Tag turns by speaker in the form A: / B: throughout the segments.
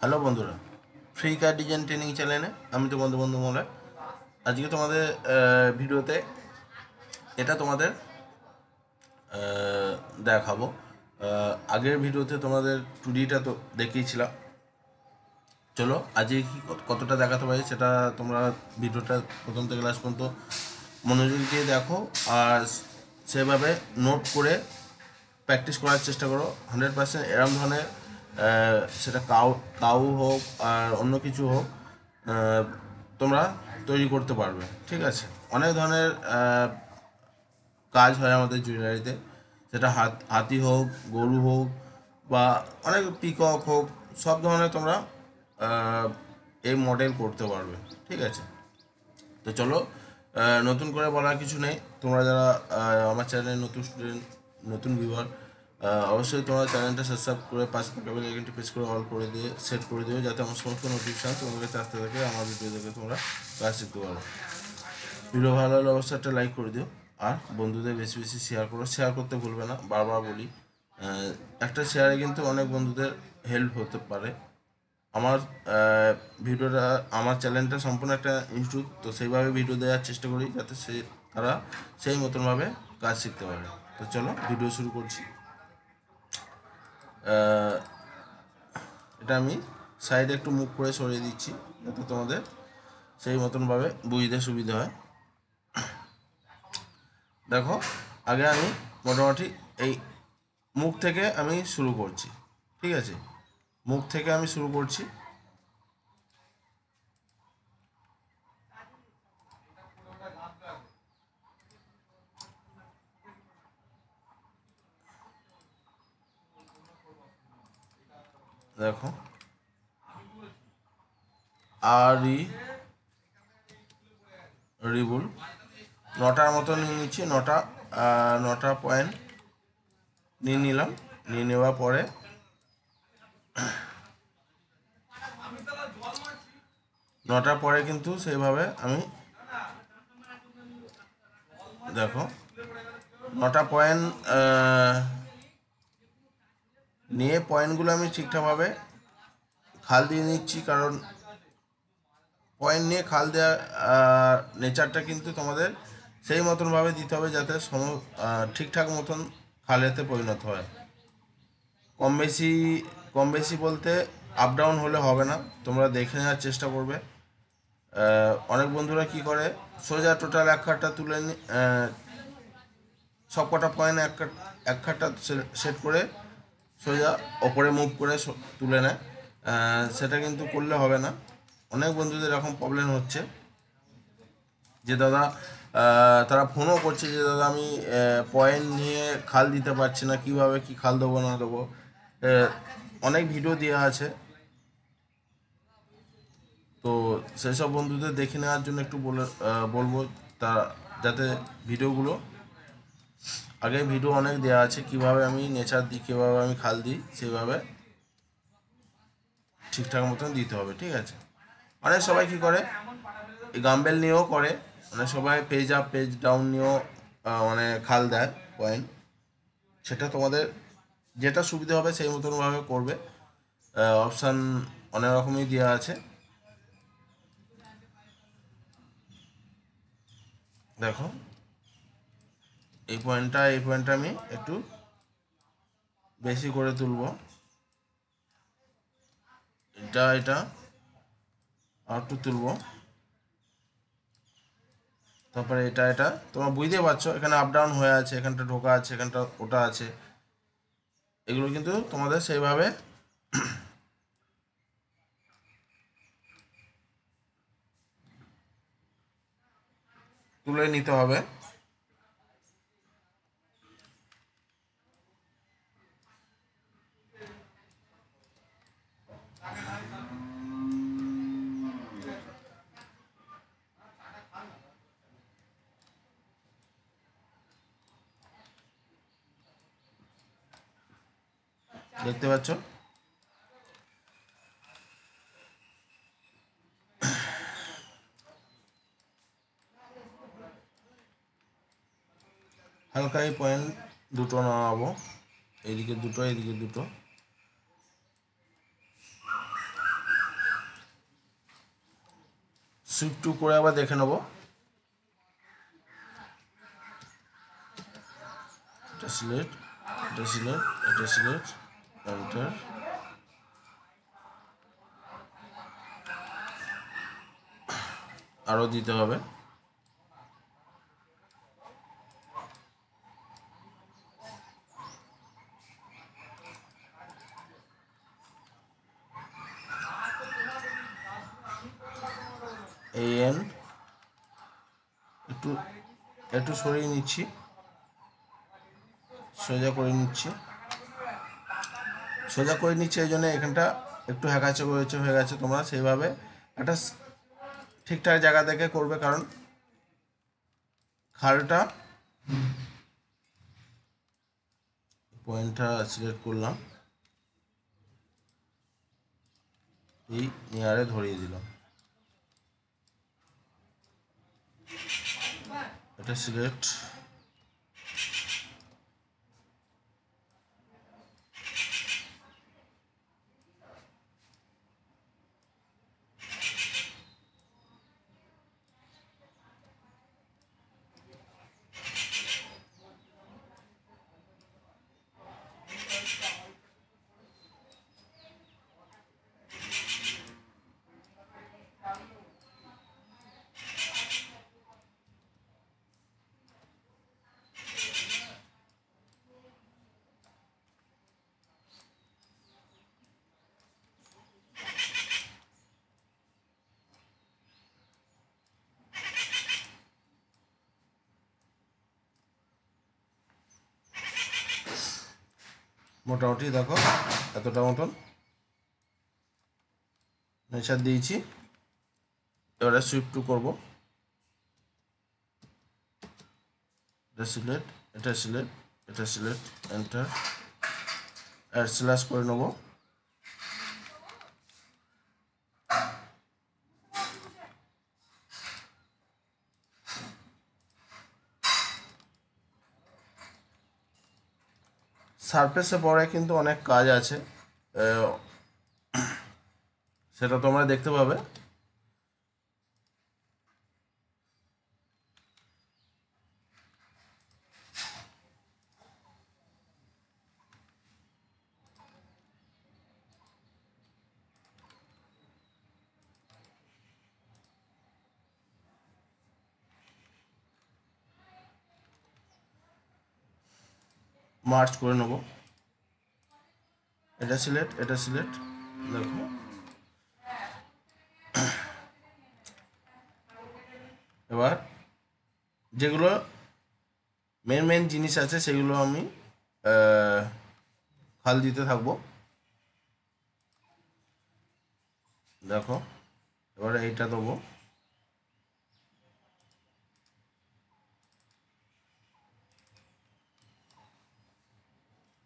A: hello বন্ধুরা free কার design training চ্যানেলে আমি তোমাদের বন্ধু মোলা আজকে তোমাদের ভিডিওতে এটা তোমাদের দেখাবো আগের ভিডিওতে তোমাদের টুডিটা তো দেখিয়েছিলাম চলো আজকে কি কতটা দেখাতে পারি সেটা তোমরা ভিডিওটা প্রথম থেকে লাস্ট পর্যন্ত মনোযোগ দিয়ে দেখো আর সেভাবে নোট করে প্র্যাকটিস করার চেষ্টা করো হান্ড্রেড পার্সেন্ট এরম ধরনের সেটা কাউ কাউ হোক আর অন্য কিছু হোক তোমরা তৈরি করতে পারবে ঠিক আছে অনেক ধরনের কাজ হয় আমাদের জুয়েলারিতে সেটা হাত হাতি হোক গরু হোক বা অনেক পিকক হোক সব ধরনের তোমরা এই মডেল করতে পারবে ঠিক আছে তো চলো নতুন করে বলার কিছু নেই তোমরা যারা আমার চ্যানেলে নতুন স্টুডেন্ট নতুন ভিউয়ার অবশ্যই তোমার চ্যানেলটা সাবস্ক্রাইব করে পাশে থাকা বেল আইকনটি প্রেস করে অল করে দিয়ে সেট করে দিও যাতে আমার সমস্ত নোটিফিকেশন তোমাদের কাছে আসতে থাকে আমার ভিডিও দেখে তোমরা কাজ শিখতে পারো ভিডিও ভালো হলে অবশ্যই একটা লাইক করে দিও আর বন্ধুদের বেশি বেশি শেয়ার করো শেয়ার করতে ভুলবে না বারবার বলি একটা শেয়ারে কিন্তু অনেক বন্ধুদের হেল্প হতে পারে আমার ভিডিওটা আমার চ্যানেলটা সম্পূর্ণ একটা ইনস্টিটিউট তো সেইভাবে ভিডিও দেওয়ার চেষ্টা করি যাতে সে তারা সেই মতনভাবে কাজ শিখতে পারে তো চলো ভিডিও শুরু করছি এটা আমি সাইডে একটু মুখ করে সরিয়ে দিচ্ছি যাতে তোমাদের সেই মতনভাবে বুঝতে সুবিধা হয় দেখো আগে আমি মোটামুটি এই মুখ থেকে আমি শুরু করছি ঠিক আছে মুখ থেকে আমি শুরু করছি দেখো আর ই রিবুল নটার মতো নিয়ে নিচ্ছি নটা নটা পয়েন্ট নিয়ে নিলাম নিয়ে নেওয়ার পরে নটার পরে কিন্তু সেইভাবে আমি দেখো নটা পয়েন্ট নিয়ে পয়েন্টগুলো আমি ঠিকঠাকভাবে খাল দিয়ে নিচ্ছি কারণ পয়েন্ট নিয়ে খাল দেওয়া নেচারটা কিন্তু তোমাদের সেই মতনভাবে দিতে হবে যাতে সম ঠিকঠাক মতন খালেতে পরিণত হয় কম বেশি কম বেশি বলতে আপ ডাউন হলে হবে না তোমরা দেখে নেওয়ার চেষ্টা করবে অনেক বন্ধুরা কি করে সোজা টোটাল এক খাটটা তুলে সব কটা পয়েন্ট এক এক খাটটা সেট করে সোজা ওপরে মুভ করে তুলে নেয় সেটা কিন্তু করলে হবে না অনেক বন্ধুদের এরকম প্রবলেম হচ্ছে যে দাদা তারা ফোনও করছে যে দাদা আমি পয়েন্ট নিয়ে খাল দিতে পারছি না কিভাবে কি খাল দেবো না দেবো অনেক ভিডিও দেওয়া আছে তো সেসব বন্ধুদের দেখে নেওয়ার জন্য একটু বলে বলবো তা যাতে ভিডিওগুলো আগে ভিডিও অনেক দেওয়া আছে কিভাবে আমি নেচার দিই কীভাবে আমি খাল দিই সেভাবে ঠিকঠাক মতন দিতে হবে ঠিক আছে অনেক সবাই কি করে এই গাম্বেল নিয়েও করে অনেক সবাই পেজ আপ পেজ ডাউন নিয়েও মানে খাল দেয় পয়েন্ট সেটা তোমাদের যেটা সুবিধা হবে সেই মতনভাবে করবে অপশান অনেক রকমই দেওয়া আছে দেখো এই পয়েন্টটা এই পয়েন্টটা আমি একটু বেশি করে তুলব এটা এটা আর একটু তুলব তারপরে এটা এটা তোমরা বুঝতে পারছো এখানে আপ ডাউন হয়ে আছে এখানটা ঢোকা আছে এখানটা ওটা আছে এগুলো কিন্তু তোমাদের সেইভাবে তুলে নিতে হবে দেখতে পাচ্ছ হালকা এই পয়েন্ট দুটো নামাবো এদিকে দুটো এদিকে দুটো সুইপ টু করে আবার দেখে নেবো এটা সিলেট এটা সিলেট এটা সিলেট রাউটার আরও দিতে হবে এন একটু একটু সরিয়ে নিচ্ছি সোজা করে নিচ্ছি সোজা করে নিচ্ছে এই জন্য এখানটা একটু হ্যাকাচে করেছে হয়ে গেছে তোমরা সেইভাবে একটা ঠিকঠাক জায়গা দেখে করবে কারণ খালটা পয়েন্টটা সিলেক্ট করলাম এই নিয়ারে ধরিয়ে দিলাম এটা সিলেক্ট মোটামুটি দেখো এতটা মতন নেশার দিয়েছি এবারে সুইফট টু করবো এটা সিলেক্ট এটা সিলেক্ট এটা সিলেক্ট এন্টার এর স্ল্যাশ করে নেবো সারফেসে পড়ে কিন্তু অনেক কাজ আছে সেটা তোমরা দেখতে পাবে মার্চ করে নেব এটা সিলেক্ট এটা সিলেক্ট দেখো এবার যেগুলো মেন মেন জিনিস আছে সেগুলো আমি খাল দিতে থাকবো দেখো এবার এইটা দেবো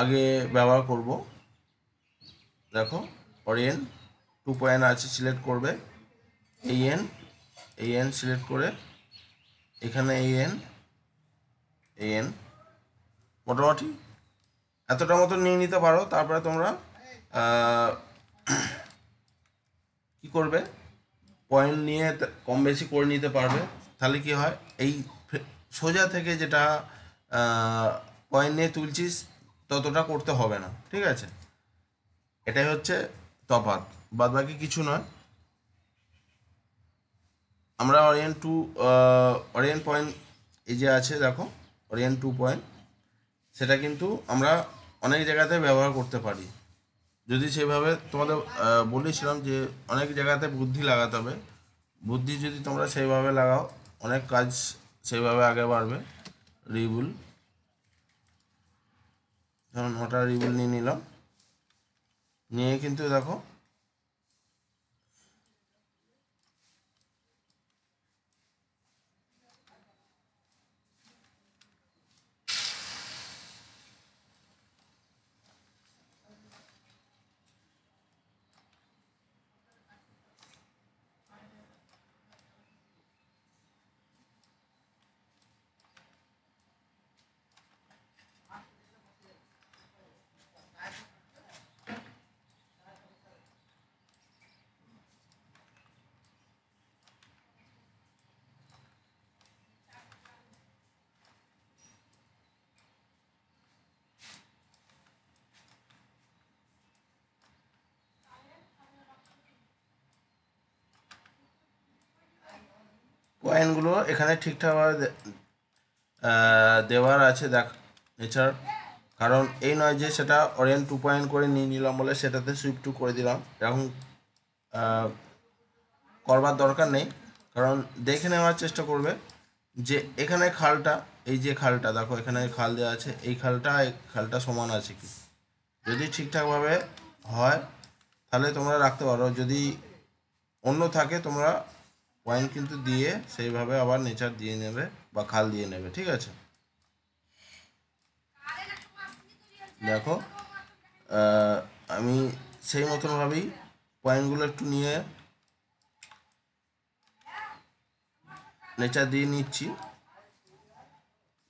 A: আগে ব্যবহার করব দেখো অরিয়েন টু পয়েন্ট আছে সিলেক্ট করবে এই এন এই এন সিলেক্ট করে এখানে এই এন এই এন মোটামুটি এতটা মতো নিয়ে নিতে পারো তারপরে তোমরা কি করবে পয়েন্ট নিয়ে কম বেশি করে নিতে পারবে তাহলে কি হয় এই সোজা থেকে যেটা পয়েন্ট নিয়ে তুলছিস ততটা করতে হবে না ঠিক আছে এটাই হচ্ছে তফাত বাদ বাকি কিছু নয় আমরা অরিয়েন্ট টু অরিয়েন্ট পয়েন্ট এই যে আছে দেখো অরিয়েন্ট টু পয়েন্ট সেটা কিন্তু আমরা অনেক জায়গাতে ব্যবহার করতে পারি যদি সেভাবে তোমাদের বলেছিলাম যে অনেক জায়গাতে বুদ্ধি লাগাতে হবে বুদ্ধি যদি তোমরা সেইভাবে লাগাও অনেক কাজ সেইভাবে আগে বাড়বে রিবুল যেমন মোটা রিবল নিয়ে নিলাম নিয়ে কিন্তু দেখো কয়েনগুলো এখানে ঠিকঠাকভাবে দেওয়ার আছে দেখ এছাড়া কারণ এই নয় যে সেটা অরিয়েন্ট টু পয়েন্ট করে নিয়ে নিলাম বলে সেটাতে সুইপ টু করে দিলাম এরকম করবার দরকার নেই কারণ দেখে নেওয়ার চেষ্টা করবে যে এখানে খালটা এই যে খালটা দেখো এখানে খাল দেওয়া আছে এই খালটা এই খালটা সমান আছে কি যদি ঠিকঠাকভাবে হয় তাহলে তোমরা রাখতে পারো যদি অন্য থাকে তোমরা পয়েন্ট কিন্তু দিয়ে সেইভাবে আবার নেচার দিয়ে নেবে বা খাল দিয়ে নেবে ঠিক আছে দেখো আমি সেই মতনভাবেই পয়েন্টগুলো একটু নিয়ে নেচার দিয়ে নিচ্ছি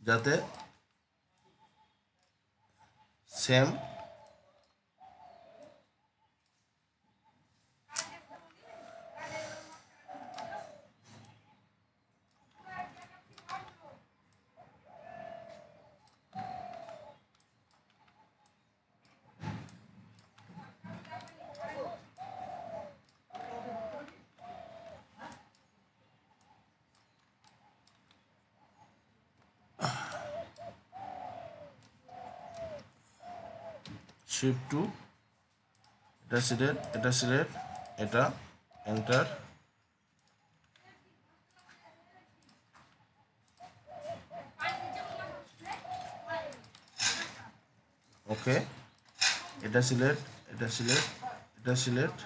A: যাতে সেম শিফট টু এটা সিলেক্ট এটা সিলেক্ট এটা এন্টার ওকে এটা সিলেক্ট এটা সিলেক্ট এটা সিলেক্ট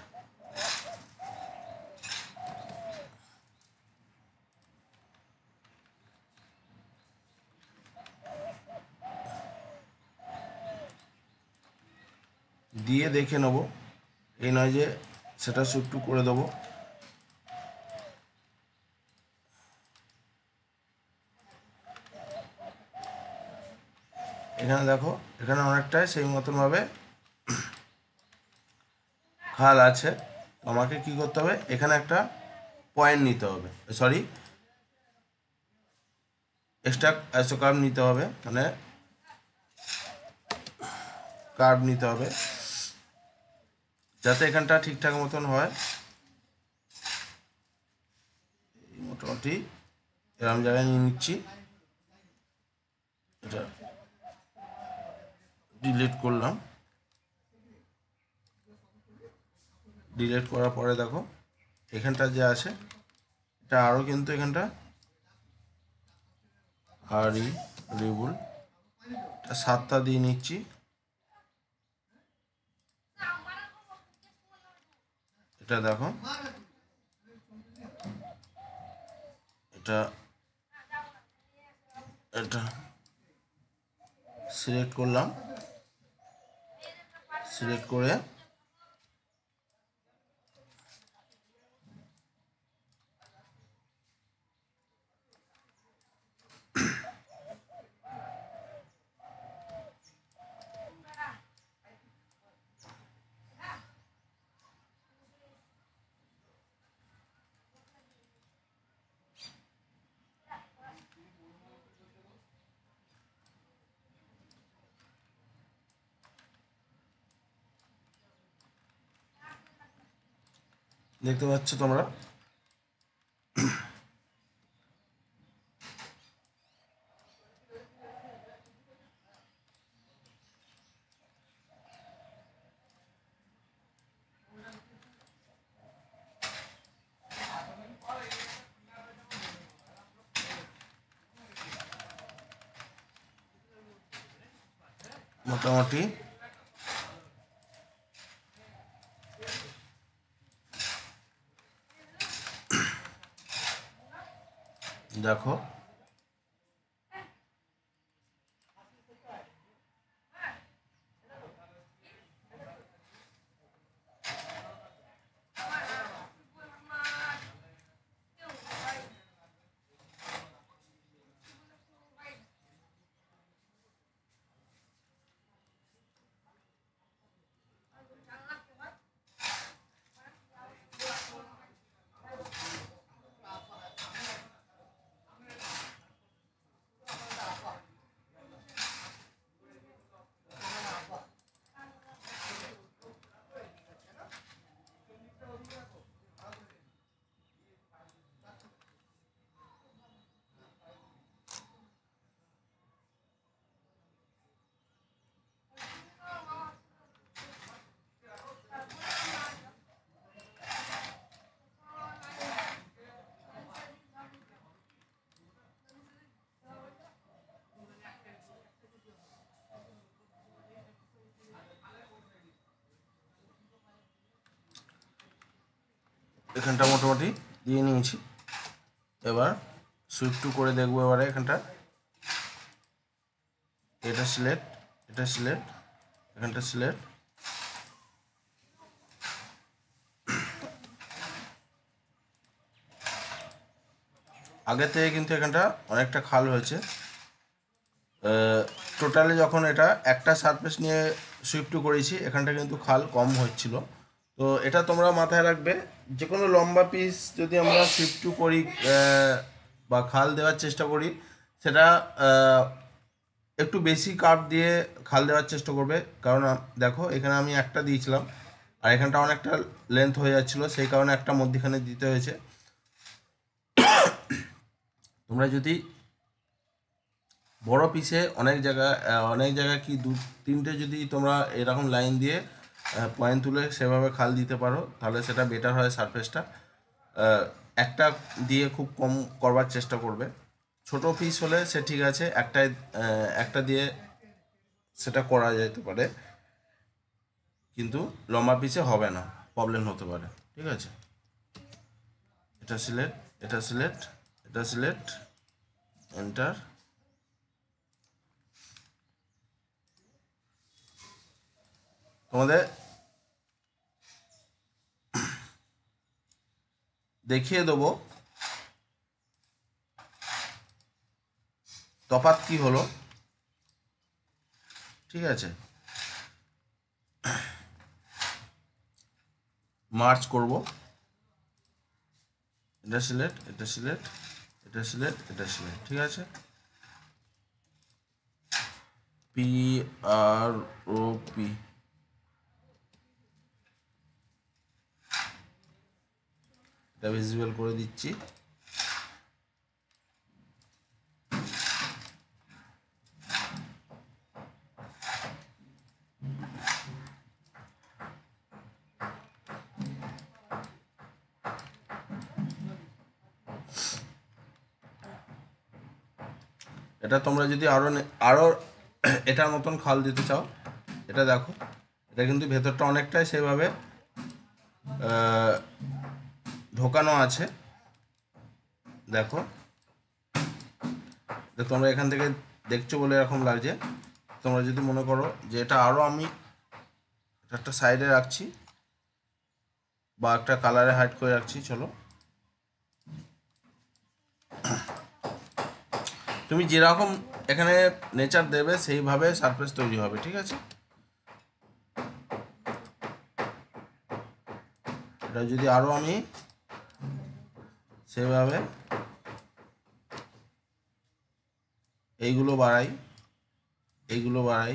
A: দেখে নেব এই নয় যে সেটা একটু করে দেবো এখানে দেখো এখানে অনেকটাই সেই মতনভাবে খাল আছে আমাকে কি করতে হবে এখানে একটা পয়েন্ট নিতে হবে সরি এক্সট্রা অ্যাসো কার্ভ নিতে হবে মানে কার্ভ নিতে হবে যাতে এখানটা ঠিকঠাক মতন হয় মোটামুটি এরম জায়গায় নিয়ে নিচ্ছি এটা ডিলিট করলাম ডিলিট করার পরে দেখো এখানটা যে আছে এটা আরও কিন্তু এখানটা আর রিবুল সাতটা দিয়ে নিচ্ছি এটা দেখো এটা এটা সিলেক্ট করলাম সিলেক্ট করে দেখতে পাচ্ছ তোমরা মোটামুটি দেখো এখানটা মোটামুটি দিয়ে নিয়েছি এবার সুইপ টু করে দেখবো এবারে এখানটা এটা সিলেক্ট এটা সিলেক্ট এখানটা সিলেক্ট আগে থেকে কিন্তু এখানটা অনেকটা খাল হয়েছে টোটালে যখন এটা একটা সারফেস নিয়ে সুইপ টু করেছি এখানটা কিন্তু খাল কম হচ্ছিলো তো এটা তোমরা মাথায় রাখবে যে কোনো লম্বা পিস যদি আমরা ফিফটু করি বা খাল দেওয়ার চেষ্টা করি সেটা একটু বেশি কাপ দিয়ে খাল দেওয়ার চেষ্টা করবে কারণ দেখো এখানে আমি একটা দিয়েছিলাম আর এখানটা অনেকটা লেন্থ হয়ে যাচ্ছিলো সেই কারণে একটা মধ্যখানে দিতে হয়েছে তোমরা যদি বড় পিসে অনেক জায়গা অনেক জায়গায় কি দু তিনটে যদি তোমরা এরকম লাইন দিয়ে পয়েন্ট তুলে সেভাবে খাল দিতে পারো তাহলে সেটা বেটার হয় সারফেসটা একটা দিয়ে খুব কম করবার চেষ্টা করবে ছোট পিস হলে সে ঠিক আছে একটাই একটা দিয়ে সেটা করা যেতে পারে কিন্তু লম্বা পিসে হবে না প্রবলেম হতে পারে ঠিক আছে এটা সিলেক্ট এটা সিলেক্ট এটা সিলেট এন্টার আমাদের দেখিয়ে দেব তফাত কি হলো ঠিক আছে মার্চ করব এটা সিলেক্ট এটা সিলেক্ট এটা সিলেক্ট এটা সিলেক্ট ঠিক আছে পি আর ও পি এটা ভিজুয়াল করে দিচ্ছি এটা তোমরা যদি আরও আরও এটার মতন খাল দিতে চাও এটা দেখো এটা কিন্তু ভেতরটা অনেকটাই সেভাবে ঢোকানো আছে দেখো তোমরা এখান থেকে দেখছো বলে এরকম লাগছে তোমরা যদি মনে করো যে এটা আরও আমি একটা সাইডে রাখছি বা একটা কালারে হাইড করে রাখছি চলো তুমি যেরকম এখানে নেচার দেবে সেইভাবে সারফেস তৈরি হবে ঠিক আছে এটা যদি আরও আমি সেভাবে এইগুলো বাড়াই এইগুলো বাড়াই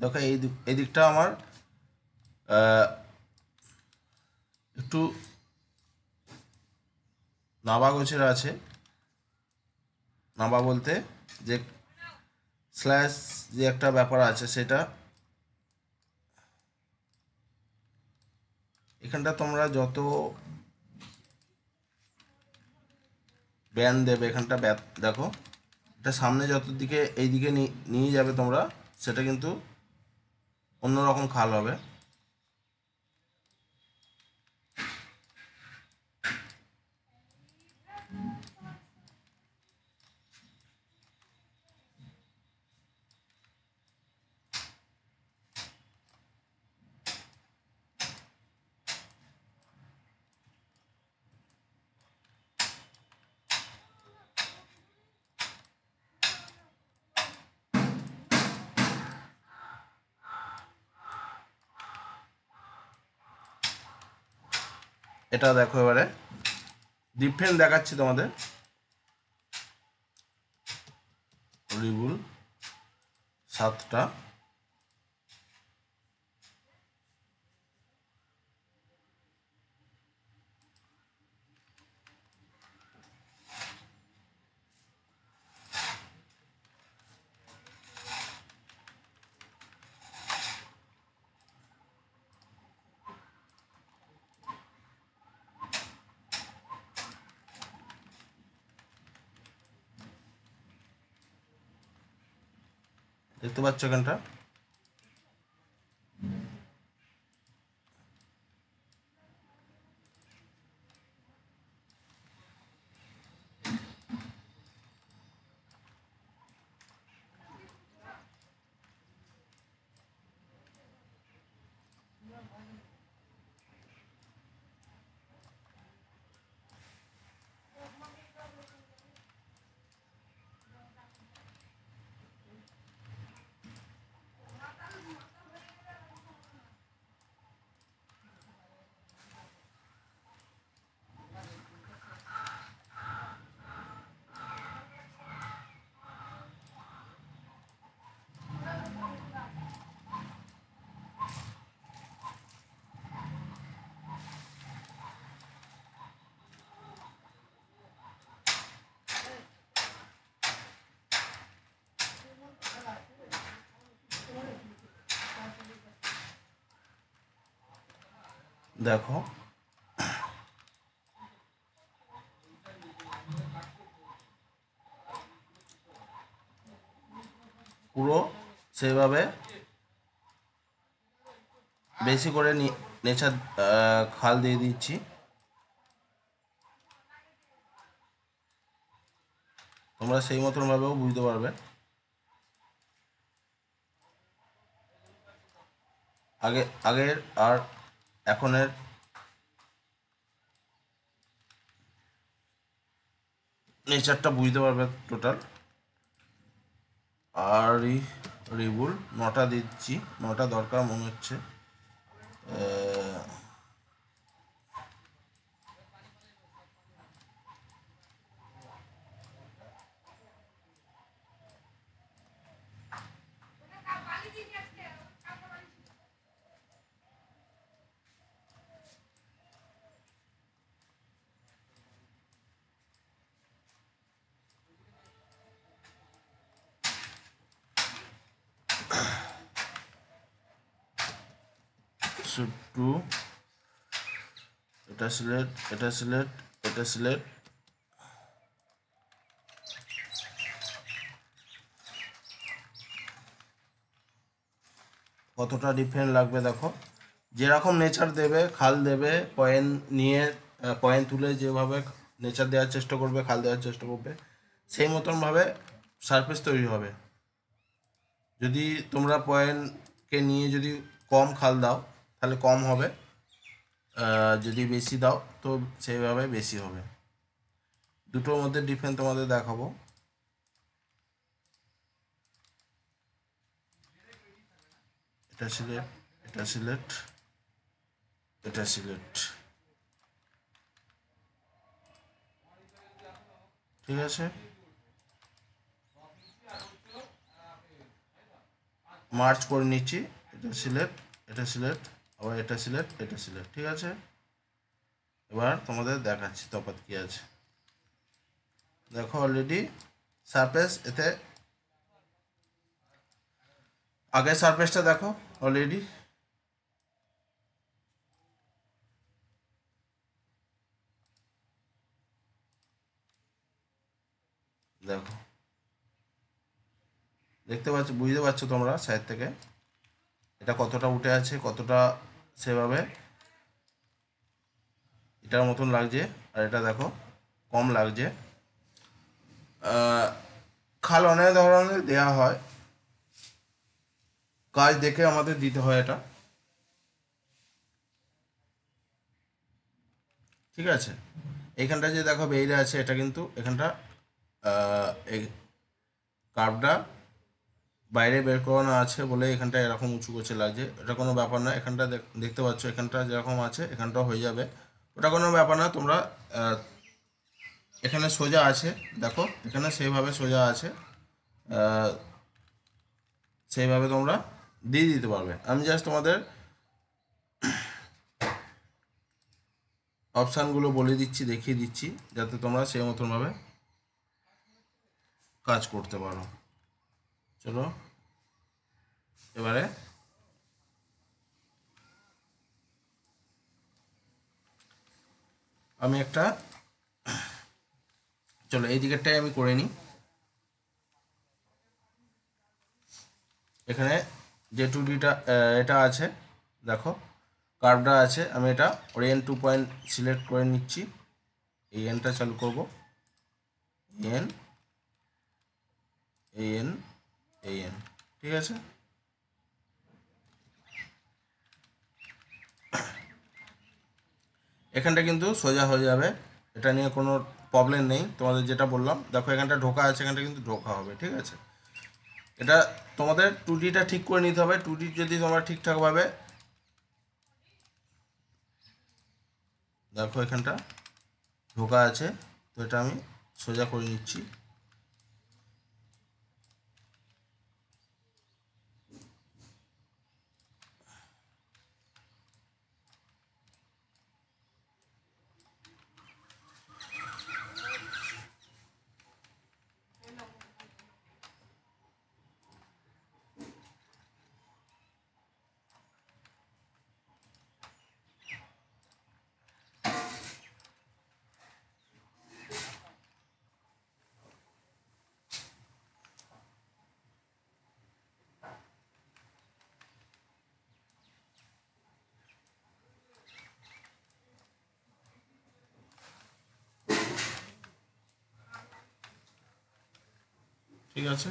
A: দেখো এই এদিকটা আমার একটু নাবা গোছের আছে নাবা বলতে যে স্ল্যাশ যে একটা ব্যাপার আছে সেটা এখানটা তোমরা যত ব্যান দেবে এখানটা ব্যাথ দেখো এটা সামনে যত দিকে এই দিকে নিয়ে যাবে তোমরা সেটা কিন্তু অন্যরকম খাল হবে এটা দেখো এবারে ডিফারেন্ট দেখাচ্ছি তোমাদের রিবুল সাতটা দেখতে পাচ্ছ এখানটা দেখো পুরো সেভাবে বেশি করে নেচা খাল দিয়ে দিচ্ছি তোমরা সেই মতনভাবেও বুঝতে পারবে আগে আগের আর এখন এর নেচারটা বুঝতে পারবে টোটাল আর রিবুল নটা দিচ্ছি নটা দরকার মনে হচ্ছে আহ এটা সিলেক্ট এটা সিলেক্ট এটা সিলেক্ট কতটা ডিফারেন্ট লাগবে দেখো যেরকম নেচার দেবে খাল দেবে পয়েন্ট নিয়ে পয়েন্ট তুলে যেভাবে নেচার দেওয়ার চেষ্টা করবে খাল দেওয়ার চেষ্টা করবে সেই মতনভাবে সারফেস তৈরি হবে যদি তোমরা পয়েন্টকে নিয়ে যদি কম খাল দাও তাহলে কম হবে যদি বেশি দাও তো সেইভাবে বেশি হবে দুটোর মধ্যে ডিফারেন্স তোমাদের দেখাবো এটা সিলেক্ট এটা সিলেক্ট এটা সিলেক্ট ঠিক আছে মার্চ করে নিচ্ছি এটা সিলেক্ট এটা সিলেক্ট আবার এটা সিলেক্ট এটা সিলেক্ট ঠিক আছে এবার তোমাদের দেখাচ্ছি তফাৎ কী আছে দেখো অলরেডি সারফেস এতে আগের সারফেসটা দেখো অলরেডি দেখো দেখতে পাচ্ছ বুঝতে পারছো তোমরা সাইড থেকে এটা কতটা উঠে আছে কতটা সেভাবে এটার মতন লাগছে আর এটা দেখো কম লাগছে খাল অনেক ধরনের দেয়া হয় কাজ দেখে আমাদের দিতে হয় এটা ঠিক আছে এখানটা যে দেখো বেইরে আছে এটা কিন্তু এখানটা কার্ভটা বাইরে বের করানো আছে বলে এখানটা এরকম উঁচু করছে লাগছে এটা কোনো ব্যাপার না এখানটা দেখতে পাচ্ছ এখানটা যেরকম আছে এখানটাও হয়ে যাবে ওটা কোনো ব্যাপার না তোমরা এখানে সোজা আছে দেখো এখানে সেইভাবে সোজা আছে সেইভাবে তোমরা দিয়ে দিতে পারবে আমি জাস্ট তোমাদের অপশানগুলো বলে দিচ্ছি দেখিয়ে দিচ্ছি যাতে তোমরা সেই মতনভাবে কাজ করতে পারো চলো এবারে আমি একটা চলো এই দিকেরটাই আমি করে নিই এখানে যে টু ডিটা এটা আছে দেখো কার্ডটা আছে আমি এটা ওরিয়েন টু পয়েন্ট সিলেক্ট করে নিচ্ছি এই এনটা চালু করব এন এন এই এম ঠিক আছে এখানটা কিন্তু সোজা হয়ে যাবে এটা নিয়ে কোনো প্রবলেম নেই তোমাদের যেটা বললাম দেখো এখানটা ঢোকা আছে এখানটা কিন্তু ঢোকা হবে ঠিক আছে এটা তোমাদের টুডিটা ঠিক করে নিতে হবে টুডি যদি তোমরা ঠিকঠাকভাবে দেখো এখানটা ঢোকা আছে তো এটা আমি সোজা করে নিচ্ছি ঠিক আছে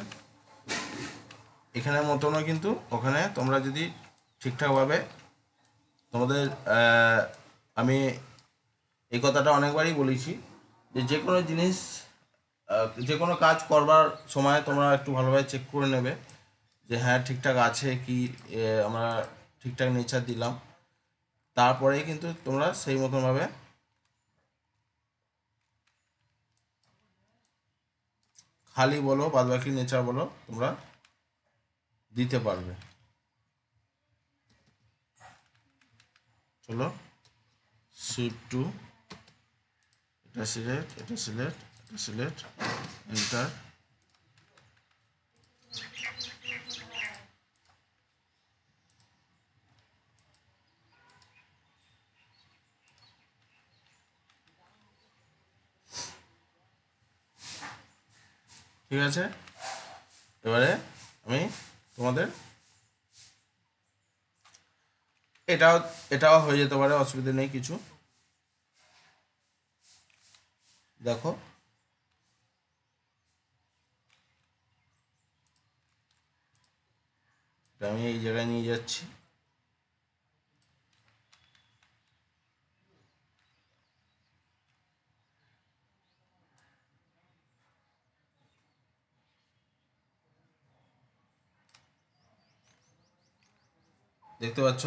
A: এখানের মতনও কিন্তু ওখানে তোমরা যদি ঠিকঠাকভাবে তোমাদের আমি এই কথাটা অনেকবারই বলেছি যে যে কোনো জিনিস যে কোনো কাজ করবার সময় তোমরা একটু ভালোভাবে চেক করে নেবে যে হ্যাঁ ঠিকঠাক আছে কি আমরা ঠিকঠাক নেচার দিলাম তারপরেই কিন্তু তোমরা সেই মতনভাবে খালি বলো বাদবাকি নেচার বলো তোমরা দিতে পারবে চলো সুইফট টু এটা সিলেক্ট এটা সিলেক্ট এটা সিলেক্ট এন্টার ঠিক আছে এবারে আমি তোমাদের এটাও এটাও হয়ে যেতে পারে অসুবিধা নেই কিছু দেখো আমি এই জায়গায় নিয়ে যাচ্ছি দেখতে পাচ্ছ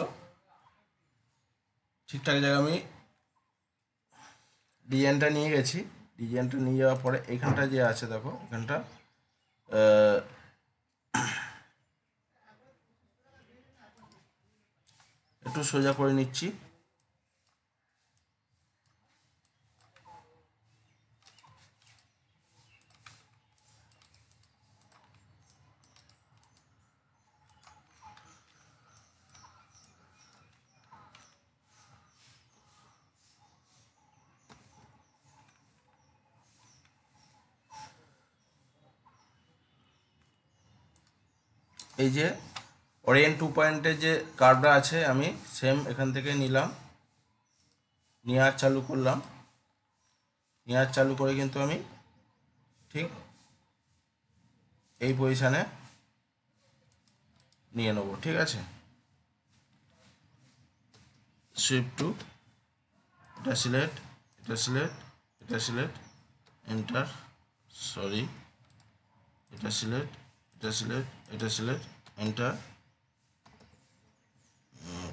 A: ঠিকঠাক জায়গায় আমি ডিজাইনটা নিয়ে গেছি ডিজাইনটা নিয়ে যাওয়ার পরে এখানটা যে আছে দেখো এখানটা একটু সোজা করে নিচ্ছি এই যে ওরিয়েন্ট টু পয়েন্টের যে কার্ডটা আছে আমি সেম এখান থেকে নিলাম নেওয়ার চালু করলাম নেওয়ার চালু করে কিন্তু আমি ঠিক এই পজিশানে নিয়ে নেব ঠিক আছে সুইফট টু এটা সিলেট এটা সিলেট এটা সিলেট এন্টার সরি এটা সিলেট এটা সিলেক্ট এটা সিলেক্ট এন্টার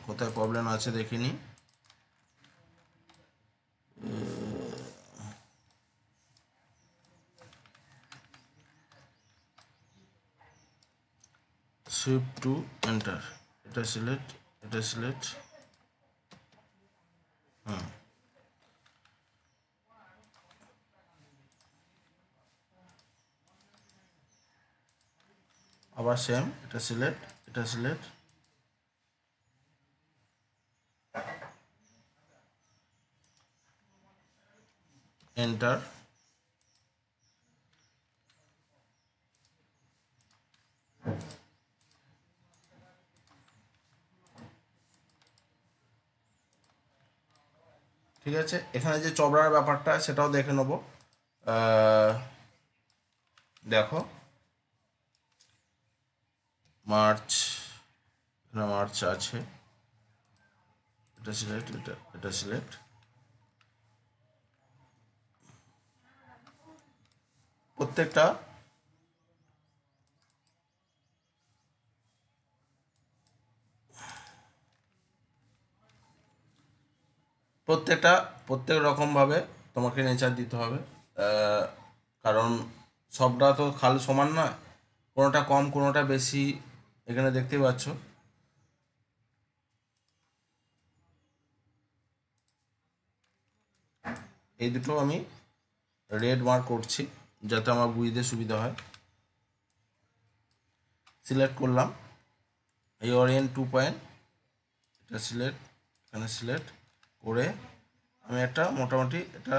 A: কোথায় প্রবলেম আছে দেখে নি সুইফট টু এন্টার এটা সিলেক্ট এটা সিলেক্ট হ্যাঁ আবার সেম এটা সিলেক্ট এটা সিলেক্ট এন্টার ঠিক আছে এখানে যে চবড়ার ব্যাপারটা সেটাও দেখে নেব দেখো মার্চ এখানে মার্চ আছে এটা সিলেক্ট এটা এটা সিলেক্ট প্রত্যেকটা প্রত্যেকটা প্রত্যেক রকমভাবে তোমাকে নেচার দিতে হবে কারণ সবটা তো খাল সমান নয় কোনোটা কম কোনোটা বেশি এখানে দেখতে পাচ্ছ এই দুটো আমি রেড মার্ক করছি যাতে আমার বুঝতে সুবিধা হয় সিলেক্ট করলাম এই অরিয়েন টু পয়েন্ট এটা সিলেক্ট এখানে সিলেক্ট করে আমি একটা মোটামুটি এটা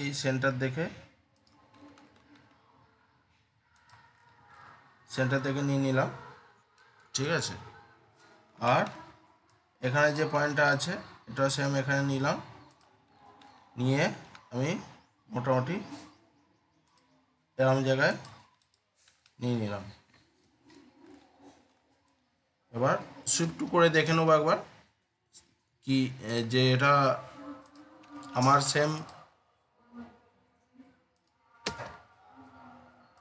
A: এই সেন্টার দেখে সেন্টার থেকে নিয়ে নিলাম ঠিক আছে আর এখানে যে পয়েন্টটা আছে এটা সেম এখানে নিলাম নিয়ে আমি মোটামুটি এরম জায়গায় নিয়ে নিলাম এবার সুইফট করে দেখে নেবো একবার কি যে এটা আমার সেম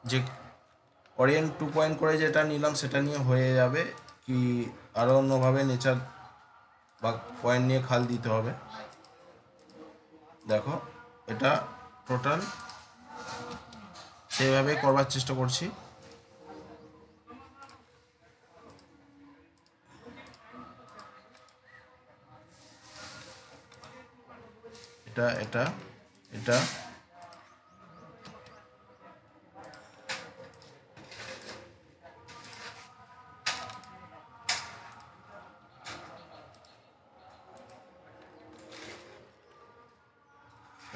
A: যে ওরিয়েন্ট টু পয়েন্ট করে যেটা নিলাম সেটা নিয়ে হয়ে যাবে কি আরও অন্যভাবে নেচার বা পয়েন্ট নিয়ে খাল দিতে হবে দেখো এটা টোটাল সেইভাবে করবার চেষ্টা করছি এটা এটা এটা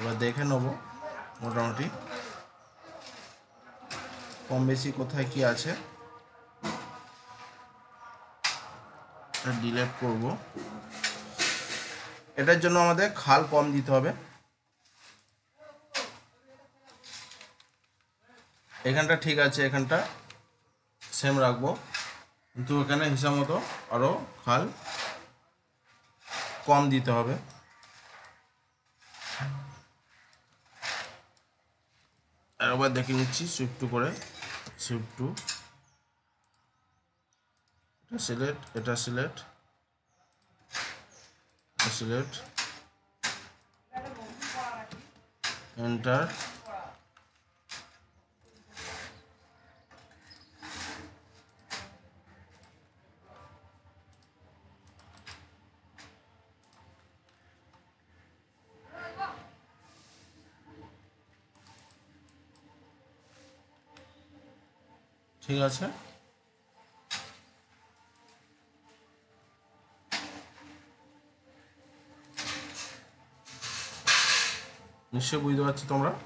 A: এবার দেখে নেব মোটামুটি কম বেশি কোথায় কি আছে ডিলেট করব এটার জন্য আমাদের খাল কম দিতে হবে এখানটা ঠিক আছে এখানটা সেম রাখবো কিন্তু এখানে হিসাব মতো আরও খাল কম দিতে হবে আবার দেখে নিচ্ছি সুইফট টু করে সুইফট টু এটা সিলেট এটা সিলেট সিলেট এন্টার ঠিক আছে নিশ্চয়ই বুঝতে পারছো তোমরা সেম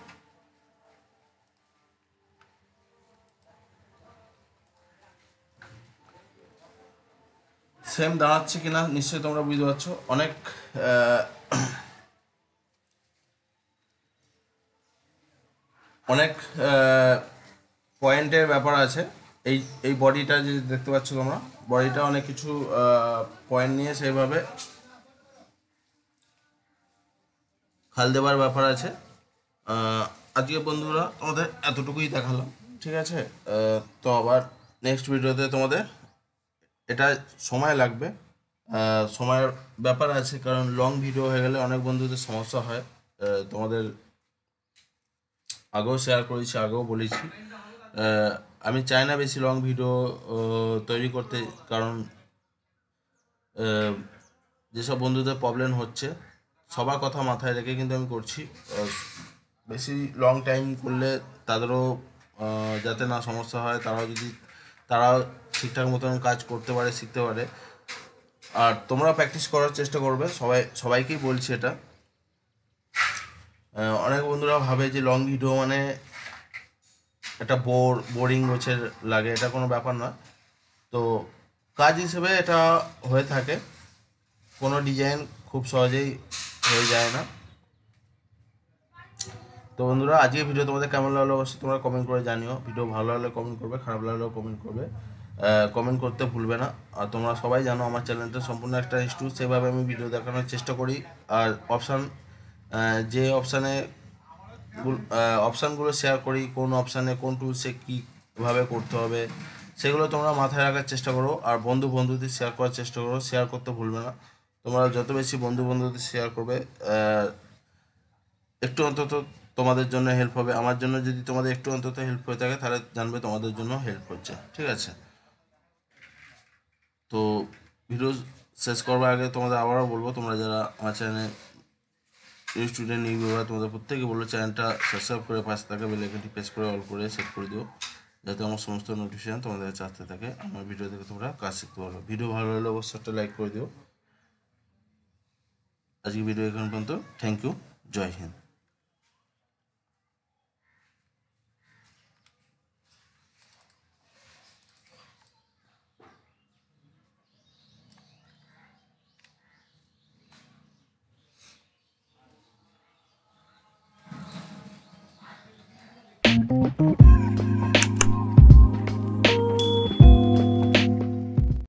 A: দাঁড়াচ্ছে কিনা নিশ্চয়ই তোমরা বুঝতে পারছো অনেক অনেক পয়েন্টের ব্যাপার আছে এই এই বডিটা যে দেখতে পাচ্ছ তোমরা বডিটা অনেক কিছু পয়েন্ট নিয়ে সেইভাবে খাল দেবার ব্যাপার আছে আজকে বন্ধুরা তোমাদের এতটুকুই দেখালাম ঠিক আছে তো আবার নেক্সট ভিডিওতে তোমাদের এটা সময় লাগবে সময়ের ব্যাপার আছে কারণ লং ভিডিও হয়ে গেলে অনেক বন্ধুদের সমস্যা হয় তোমাদের আগেও শেয়ার করেছি আগেও বলেছি আমি চাই না বেশি লং ভিডিও তৈরি করতে কারণ যেসব বন্ধুদের প্রবলেম হচ্ছে সবার কথা মাথায় রেখে কিন্তু আমি করছি বেশি লং টাইম করলে তাদেরও যাতে না সমস্যা হয় তারাও যদি তারাও ঠিকঠাক মতন কাজ করতে পারে শিখতে পারে আর তোমরা প্র্যাকটিস করার চেষ্টা করবে সবাই সবাইকেই বলছি এটা অনেক বন্ধুরা ভাবে যে লং ভিডিও মানে এটা বোর বোরিং গোছের লাগে এটা কোনো ব্যাপার নয় তো কাজ হিসেবে এটা হয়ে থাকে কোনো ডিজাইন খুব সহজেই হয়ে যায় না তো বন্ধুরা আজকে ভিডিও তোমাদের কেমন লাগলো অবশ্যই তোমরা কমেন্ট করে জানিও ভিডিও ভালো লাগলে কমেন্ট করবে খারাপ লাগলেও কমেন্ট করবে কমেন্ট করতে ভুলবে না আর তোমরা সবাই জানো আমার চ্যানেলটা সম্পূর্ণ একটা ইস্যু সেভাবে আমি ভিডিও দেখানোর চেষ্টা করি আর অপশান যে অপশানে অপশানগুলো শেয়ার করি কোন অপশানে কোন টুলসে কীভাবে করতে হবে সেগুলো তোমরা মাথায় রাখার চেষ্টা করো আর বন্ধু বন্ধুদের শেয়ার করার চেষ্টা করো শেয়ার করতে ভুলবে না তোমরা যত বেশি বন্ধু বন্ধুদের শেয়ার করবে একটু অন্তত তোমাদের জন্য হেল্প হবে আমার জন্য যদি তোমাদের একটু অন্তত হেল্প হয়ে থাকে তাহলে জানবে তোমাদের জন্য হেল্প হচ্ছে ঠিক আছে তো ভিডিও শেষ করবার আগে তোমাদের আবারও বলবো তোমরা যারা আমার চ্যানেলে স্টুডেন্ট ইউটিউবরা তোমাদের প্রত্যেকে বলো চ্যানেলটা সাবস্ক্রাইব করে পাশে থাকে বেলাইকনটি প্রেস করে অল করে সেট করে দিও যাতে আমার সমস্ত নোটিফিকেশান তোমাদের কাছে আসতে থাকে আমার ভিডিও থেকে তোমরা কাজ শিখতে পারো ভিডিও ভালো লাগলে অবশ্যই একটা লাইক করে দিও আজকে ভিডিও এখন পর্যন্ত থ্যাংক ইউ জয় হিন্দ